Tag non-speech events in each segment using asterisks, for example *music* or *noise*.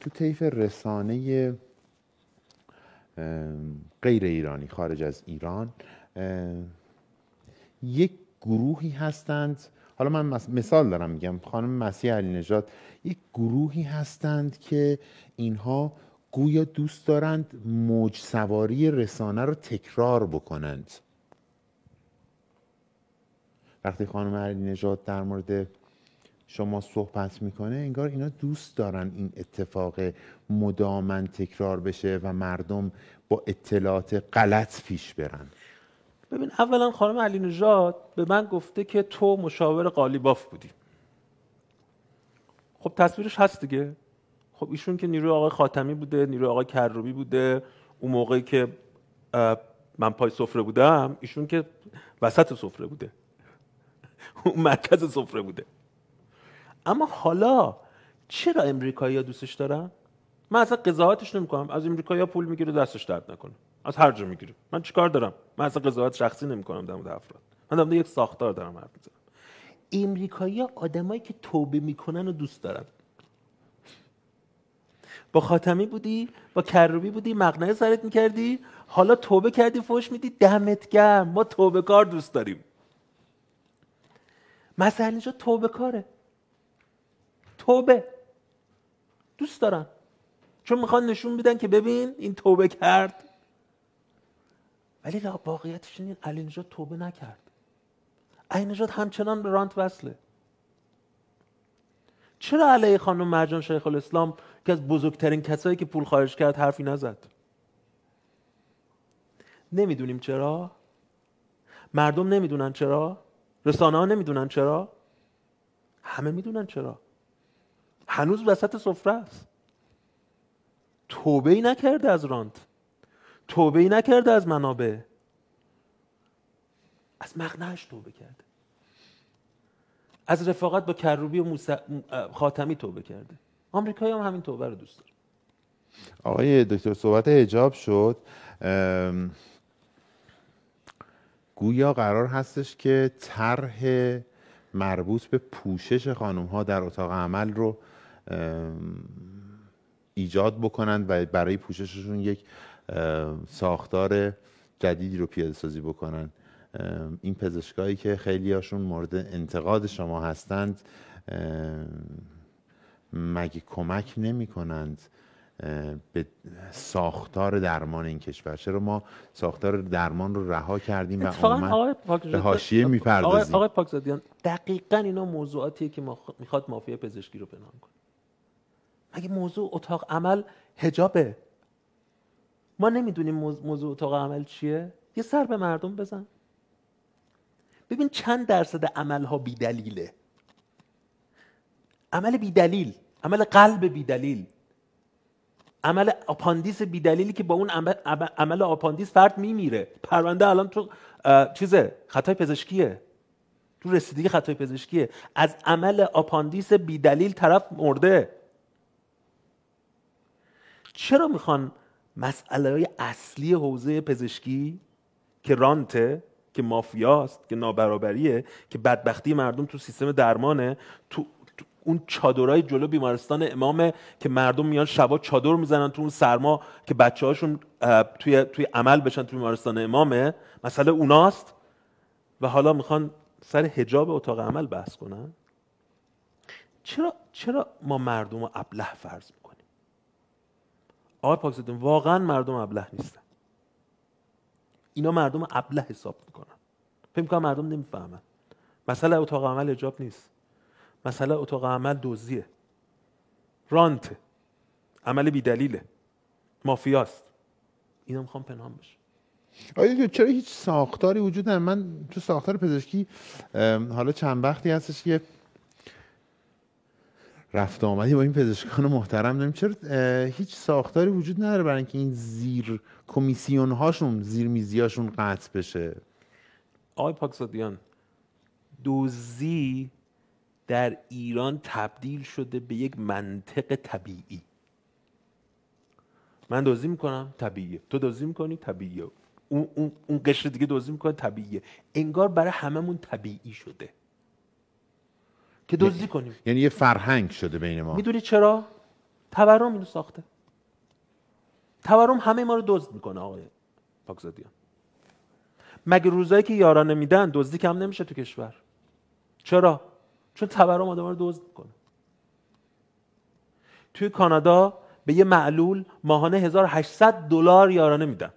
تو طیف رسانه غیر ایرانی خارج از ایران یک گروهی هستند حالا من مثال دارم میگم خانم مسیح علی نجات یک گروهی هستند که اینها گویا دوست دارند موج سواری رسانه رو تکرار بکنند وقتی خانم علی نجات در مورد شما صحبت میکنه انگار اینا دوست دارن این اتفاق مدامن تکرار بشه و مردم با اطلاعات غلط پیش برن ببین اولا خانم علی نژاد به من گفته که تو مشاور قالیباف بودی خب تصویرش هست دیگه خب ایشون که نیروی آقای خاتمی بوده نیروی آقای کروبی بوده اون موقعی که من پای سفره بودم ایشون که وسط سفره بوده *laughs* اون مرکز سفره بوده اما حالا چرا ها دوستش دارن من اصلا قضاوتش نمیکنم از ها پول میگیره دستش درد نکنه از هر جا میگیره من چیکار دارم من اصلا قضاوت شخصی کنم در افراد من در یک ساختار دارم حرف میزنم آدم آدمایی که توبه میکنن و دوست دارن با خاتمی بودی با کروبی بودی مقنعه سرت کردی؟ حالا توبه کردی فوش میدی دمت گرم ما توبه کار دوست داریم مثلا اینجا توبه کاره توبه دوست دارن چون میخوان نشون بدن که ببین این توبه کرد ولی واقعیتش این علی نجات توبه نکرد علی نجات همچنان به رانت وصله چرا علی خانم مرجان شیخ الاسلام که از بزرگترین کسایی که پول خارج کرد حرفی نزد نمیدونیم چرا مردم نمیدونن چرا رسانه ها نمیدونن چرا همه میدونن چرا هنوز وسط سفره است توبه ای نکرده از رانت توبه ای نکرده از منابع از مغنهش توبه کرده از رفاقت با کروبی و موس... خاتمی توبه کرده آمریکایی هم همین توبه رو دوست داره آقای دکتر صحبت هجاب شد گویا قرار هستش که طرح مربوط به پوشش خانم ها در اتاق عمل رو ایجاد بکنند و برای پوشششون یک ساختار جدیدی رو پیاده سازی بکنن این پزشکایی که خیلی هاشون مورد انتقاد شما هستند مگه کمک نمی کنند به ساختار درمان این کشور چرا ما ساختار درمان رو رها کردیم و آقای به حاشیه میپردازیم آقای پاکزادیان دقیقا اینا موضوعاتیه که ما میخواد مافیا پزشکی رو پنهان کنیم مگه موضوع اتاق عمل هجابه ما نمیدونیم موضوع اتاق عمل چیه یه سر به مردم بزن ببین چند درصد عملها بیدلیله عمل بیدلیل عمل قلب بیدلیل عمل آپاندیس بیدلیلی که با اون عمل, عمل آپاندیس فرد میمیره پرونده الان تو چیزه خطای پزشکیه تو رسیدگی خطای پزشکیه از عمل آپاندیس بیدلیل طرف مرده چرا میخوان مسئله های اصلی حوزه پزشکی که رانته که مافیاست که نابرابریه که بدبختی مردم تو سیستم درمانه تو اون چادرای جلو بیمارستان امامه که مردم میان شبا چادر میزنن تو اون سرما که بچه هاشون توی, توی عمل بشن تو بیمارستان امامه مسئله اوناست و حالا میخوان سر هجاب اتاق عمل بحث کنن چرا, چرا ما مردم رو ابله فرض آقای پاکستان واقعا مردم ابله نیستن اینا مردم ابله حساب میکنن فکر میکنم مردم نمیفهمن مسئله اتاق عمل اجاب نیست مسئله اتاق عمل دوزیه. رانت عمل بیدلیله مافیاست اینا میخوام پنهان بشه آیا چرا هیچ ساختاری وجود نداره من تو ساختار پزشکی حالا چند وقتی هستش که رفت آمدی با این پزشکان محترم داریم چرا هیچ ساختاری وجود نداره برای اینکه این زیر کمیسیون هاشون زیر هاشون قطع بشه آقای پاکزادیان دوزی در ایران تبدیل شده به یک منطق طبیعی من دوزی میکنم طبیعیه تو دوزی میکنی طبیعیه اون, اون, اون قشر دیگه دوزی میکنه طبیعیه انگار برای هممون طبیعی شده که دزدی کنیم یعنی یه فرهنگ شده بین ما میدونی چرا تورم اینو ساخته تورم همه ما رو دزد میکنه آقای پاکزادیان مگه روزایی که یارانه میدن دزدی کم نمیشه تو کشور چرا چون تورم آدم رو دزد میکنه توی کانادا به یه معلول ماهانه 1800 دلار یارانه میدن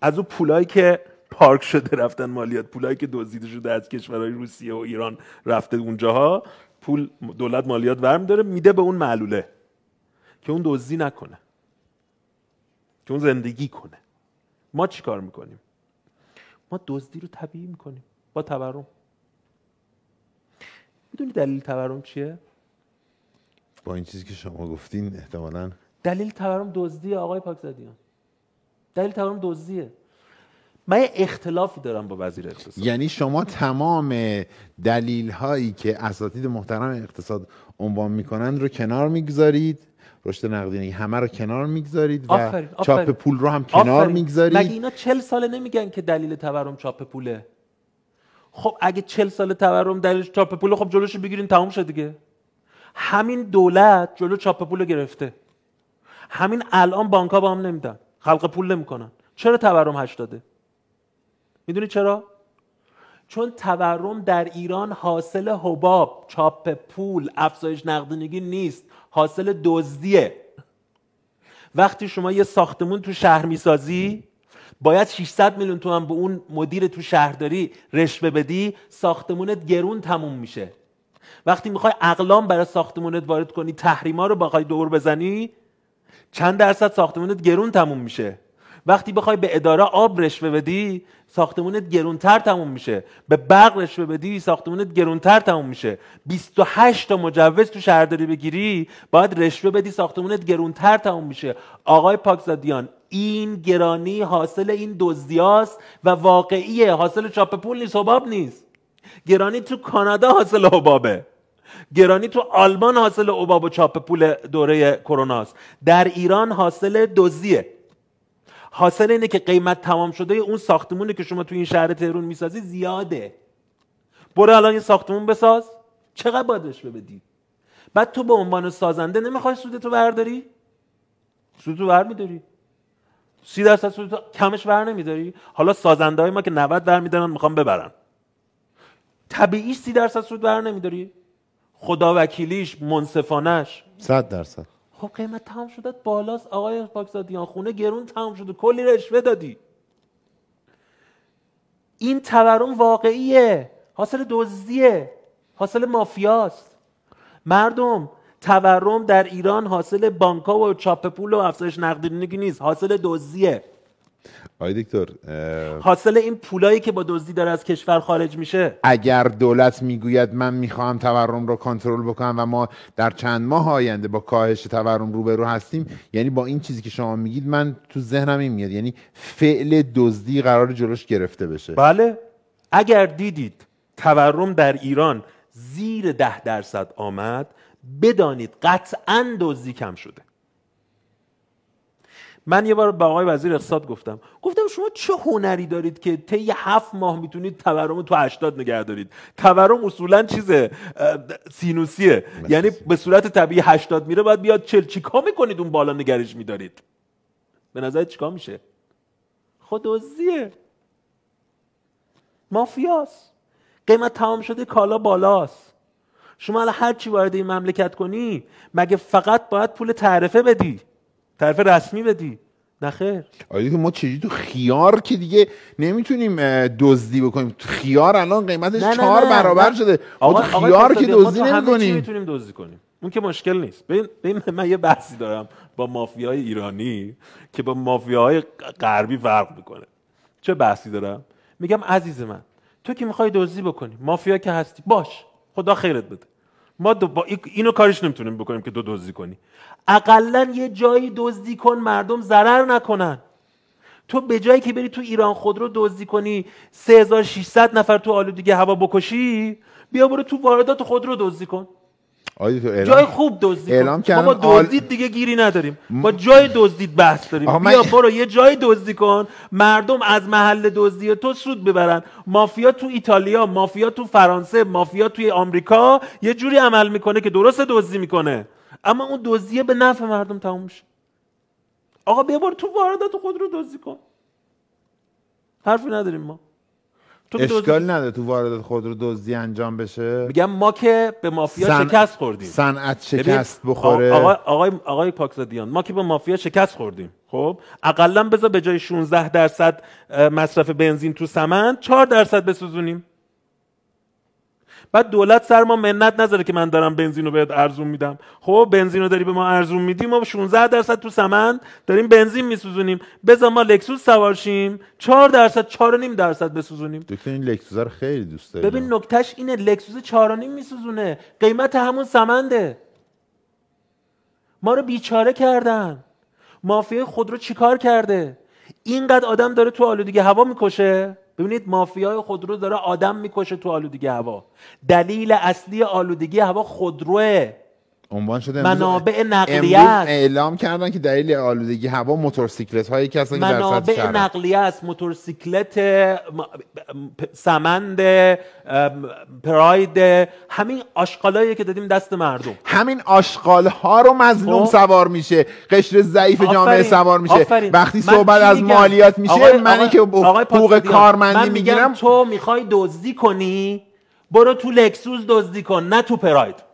از اون پولایی که پارک شده رفتن مالیات پولایی که دزدیده شده از کشورهای روسیه و ایران رفته اونجاها پول دولت مالیات ور داره میده به اون معلوله که اون دزدی نکنه که اون زندگی کنه ما چیکار میکنیم ما دزدی رو طبیعی میکنیم با تورم میدونی دلیل تورم چیه با این چیزی که شما گفتین احتمالا دلیل تورم دزدی آقای پاکزادیان دلیل تورم دزدیه من یه اختلافی دارم با وزیر اقتصاد یعنی شما تمام دلیل هایی که اساتید محترم اقتصاد عنوان میکنند رو کنار میگذارید رشد نقدینگی همه رو کنار میگذارید و چاپ پول رو هم کنار میگذارید مگه اینا چل ساله نمیگن که دلیل تورم چاپ پوله خب اگه چل سال تورم دلیل چاپ پوله خب جلوش بگیرین تموم شد دیگه همین دولت جلو چاپ پول گرفته همین الان بانک ها با هم نمیدن خلق پول نمیکنن چرا تورم هشت میدونی چرا؟ چون تورم در ایران حاصل حباب، چاپ پول، افزایش نقدینگی نیست حاصل دزدیه وقتی شما یه ساختمون تو شهر میسازی باید 600 میلیون تومن به اون مدیر تو شهرداری رشوه بدی ساختمونت گرون تموم میشه وقتی میخوای اقلام برای ساختمونت وارد کنی تحریما رو بخوای دور بزنی چند درصد ساختمونت گرون تموم میشه وقتی بخوای به اداره آب رشوه بدی ساختمونت گرونتر تموم میشه به برق رشوه بدی ساختمونت گرونتر تموم میشه 28 تا مجوز تو شهرداری بگیری باید رشوه بدی ساختمونت گرونتر تموم میشه آقای پاکزادیان این گرانی حاصل این دزدیاست و واقعیه حاصل چاپ پول نیست حباب نیست گرانی تو کانادا حاصل حبابه گرانی تو آلمان حاصل اوباب و چاپ پول دوره کروناست در ایران حاصل دزدیه حاصل اینه که قیمت تمام شده اون ساختمونه که شما تو این شهر تهرون میسازی زیاده برو الان این ساختمون بساز چقدر بادش بدی بعد تو به عنوان سازنده نمیخوای سودتو برداری سودتو بر میداری سی درصد سودتو کمش بر نمیداری حالا سازنده های ما که 90 بر میدارن میخوان ببرن طبیعی سی درصد سود بر نمیداری خدا وکیلیش منصفانش 100 درصد خب قیمت تمام شده بالاست آقای پاکزادیان خونه گرون تمام شده کلی رشوه دادی این تورم واقعیه حاصل دزدیه حاصل مافیاست مردم تورم در ایران حاصل بانکا و چاپ پول و افزایش نقدینگی نیست حاصل دزدیه آقای دکتر حاصل این پولایی که با دزدی داره از کشور خارج میشه اگر دولت میگوید من میخواهم تورم رو کنترل بکنم و ما در چند ماه آینده با کاهش تورم روبرو هستیم یعنی با این چیزی که شما میگید من تو ذهنم این میاد یعنی فعل دزدی قرار جلوش گرفته بشه بله اگر دیدید تورم در ایران زیر ده درصد آمد بدانید قطعا دزدی کم شده من یه بار به آقای وزیر اقتصاد گفتم گفتم شما چه هنری دارید که طی هفت ماه میتونید تورم تو هشتاد نگه دارید تورم اصولا چیز سینوسیه یعنی به صورت طبیعی هشتاد میره باید بیاد چلچیکا چیکا میکنید اون بالا نگرش میدارید به نظر چیکا میشه خودوزیه مافیاس قیمت تمام شده کالا بالاست شما هر چی وارد این مملکت کنی مگه فقط باید پول تعرفه بدی طرف رسمی بدی نخیر آیا که ما چجوری تو خیار که دیگه نمیتونیم دزدی بکنیم خیار الان قیمتش چهار برابر شده آقا تو خیار که دزدی نمیکنیم میتونیم دزدی کنیم اون که مشکل نیست ببین من یه بحثی دارم با مافیای ایرانی که با مافیاهای غربی فرق میکنه چه بحثی دارم میگم عزیز من تو که میخوای دزدی بکنی مافیا که هستی باش خدا خیرت بده ما با اینو کارش نمیتونیم بکنیم که دو دزدی کنی اقلا یه جایی دزدی کن مردم ضرر نکنن تو به جایی که بری تو ایران خود رو دزدی کنی 3600 نفر تو آلودگی هوا بکشی بیا برو تو واردات خود رو دزدی کن جای خوب دزدی کن ما با دزدید دیگه گیری نداریم با جای دزدید بحث داریم بیا برو یه جای دزدی کن مردم از محل دزدی تو سود ببرن مافیا تو ایتالیا مافیا تو فرانسه مافیا توی آمریکا یه جوری عمل میکنه که درست دزدی میکنه اما اون دزدیه به نفع مردم تموم میشه آقا بیا برو تو واردات خود رو دزدی کن حرفی نداریم ما تو اشکال نده نداره تو واردات خودرو دزدی انجام بشه میگم ما که به مافیا شکست خوردیم صنعت شکست بخوره آقای آقای پاکزادیان ما که به مافیا شکست خوردیم خب اقلا بذار به جای 16 درصد مصرف بنزین تو سمن 4 درصد بسوزونیم بعد دولت سر ما منت نذاره که من دارم بنزین رو بهت ارزون میدم خب بنزین رو داری به ما ارزون میدی ما 16 درصد تو سمن داریم بنزین میسوزونیم بذار ما لکسوز سوارشیم 4 درصد 4.5 درصد بسوزونیم دکتر این لکسوس رو خیلی دوست داریم ببین نکتهش اینه لکسوس 4.5 میسوزونه قیمت همون سمنده ما رو بیچاره کردن مافیا خود رو چیکار کرده اینقدر آدم داره تو آلودگی هوا میکشه ببینید مافیای خودرو داره آدم میکشه تو آلودگی هوا دلیل اصلی آلودگی هوا خودروه عنوان منابع نقلیه اعلام کردن که دلیل آلودگی هوا موتورسیکلت هایی که هستن منابع نقلیه است موتورسیکلت سمند پراید همین آشغالایی که دادیم دست مردم همین آشغال ها رو مظلوم خب. سوار میشه قشر ضعیف جامعه سوار میشه وقتی صحبت از مالیات میشه آقای منی که حقوق کارمندی میگیرم تو میخوای دزدی کنی برو تو لکسوس دزدی کن نه تو پراید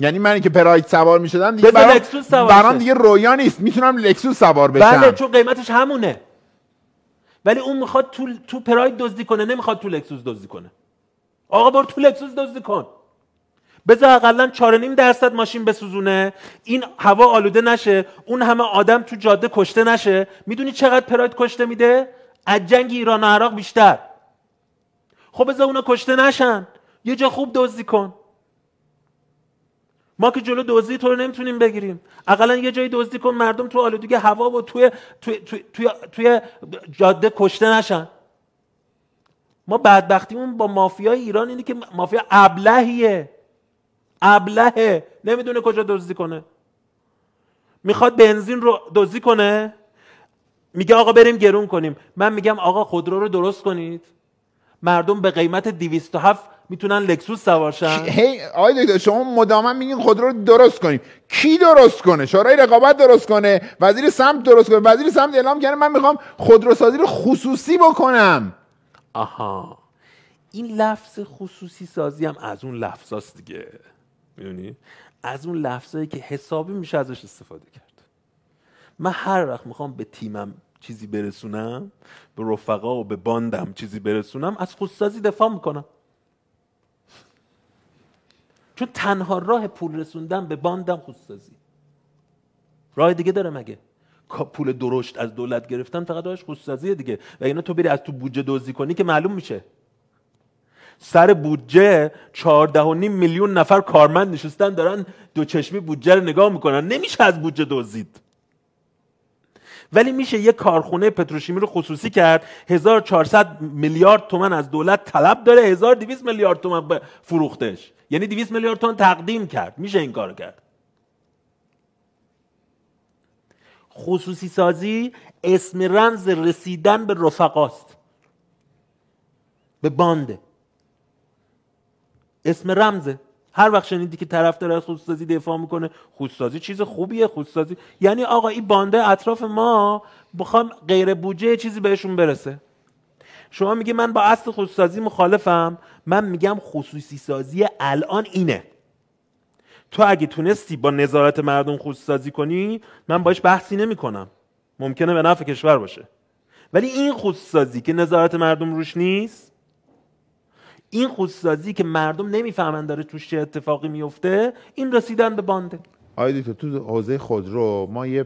یعنی منی که پراید سوار میشدم دیگه برام, لکسوس برام دیگه رویا نیست میتونم لکسوس سوار بشم بله چون قیمتش همونه ولی اون میخواد تو تو پراید دزدی کنه نمیخواد تو لکسوس دزدی کنه آقا برو تو لکسوس دزدی کن بذار اقلا 4.5 درصد ماشین بسوزونه این هوا آلوده نشه اون همه آدم تو جاده کشته نشه میدونی چقدر پراید کشته میده از جنگ ایران و عراق بیشتر خب بذار اونا کشته نشن یه جا خوب دزدی کن ما که جلو دزدی تو رو نمیتونیم بگیریم اقلا یه جایی دزدی کن مردم تو آلودگی هوا و توی توی, توی, توی, جاده کشته نشن ما بدبختیمون با مافیای ایران اینه که مافیا ابلهیه ابلهه نمیدونه کجا دزدی کنه میخواد بنزین رو دزدی کنه میگه آقا بریم گرون کنیم من میگم آقا خودرو رو درست کنید مردم به قیمت 207 میتونن لکسوس سوارشن هی آقای دکتر شما مدام میگین خودرو رو درست کنیم کی درست کنه شورای رقابت درست کنه وزیر سمت درست کنه وزیر سمت اعلام کنه من میخوام خودروسازی رو خصوصی بکنم آها این لفظ خصوصی سازی هم از اون لفظاست دیگه میدونی از اون لفظایی که حسابی میشه ازش استفاده کرد من هر وقت میخوام به تیمم چیزی برسونم به رفقا و به باندم چیزی برسونم از خصوصی دفاع میکنم چون تنها راه پول رسوندن به باندم خودسازی راه دیگه داره مگه پول درشت از دولت گرفتن فقط راهش خودسازی دیگه و اینا تو بری از تو بودجه دزدی کنی که معلوم میشه سر بودجه نیم میلیون نفر کارمند نشستن دارن دو چشمی بودجه رو نگاه میکنن نمیشه از بودجه دزدید ولی میشه یه کارخونه پتروشیمی رو خصوصی کرد 1400 میلیارد تومن از دولت طلب داره 1200 میلیارد تومن به فروختش یعنی 200 میلیارد تومن تقدیم کرد میشه این کار کرد خصوصی سازی اسم رمز رسیدن به رفقاست به بانده اسم رمزه هر وقت شنیدی که طرف داره خودسازی دفاع میکنه خودسازی چیز خوبیه خودسازی یعنی آقا این بانده اطراف ما بخوام غیر بودجه چیزی بهشون برسه شما میگی من با اصل خودسازی مخالفم من میگم خصوصی سازی الان اینه تو اگه تونستی با نظارت مردم خودسازی کنی من باش بحثی نمیکنم ممکنه به نفع کشور باشه ولی این خودسازی که نظارت مردم روش نیست این خودسازی که مردم نمیفهمند داره توش چه اتفاقی میفته این رسیدن به بانده آیدی تو تو حوزه خودرو ما یه